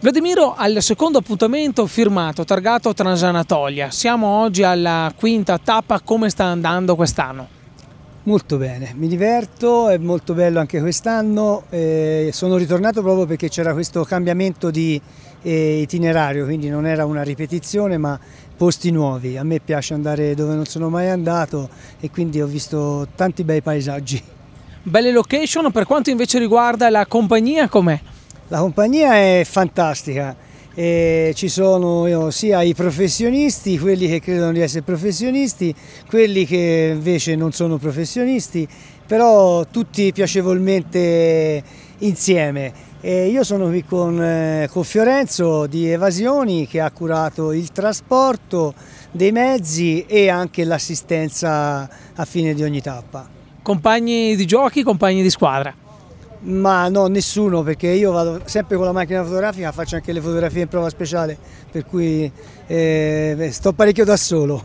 Vladimiro al secondo appuntamento firmato, targato Transanatolia. Siamo oggi alla quinta tappa, come sta andando quest'anno? Molto bene, mi diverto, è molto bello anche quest'anno, eh, sono ritornato proprio perché c'era questo cambiamento di eh, itinerario, quindi non era una ripetizione ma posti nuovi, a me piace andare dove non sono mai andato e quindi ho visto tanti bei paesaggi. Belle location, per quanto invece riguarda la compagnia com'è? La compagnia è fantastica, e ci sono sia i professionisti, quelli che credono di essere professionisti, quelli che invece non sono professionisti, però tutti piacevolmente insieme. E io sono qui con, eh, con Fiorenzo di Evasioni che ha curato il trasporto dei mezzi e anche l'assistenza a fine di ogni tappa. Compagni di giochi, compagni di squadra? Ma no, nessuno, perché io vado sempre con la macchina fotografica, faccio anche le fotografie in prova speciale, per cui eh, sto parecchio da solo.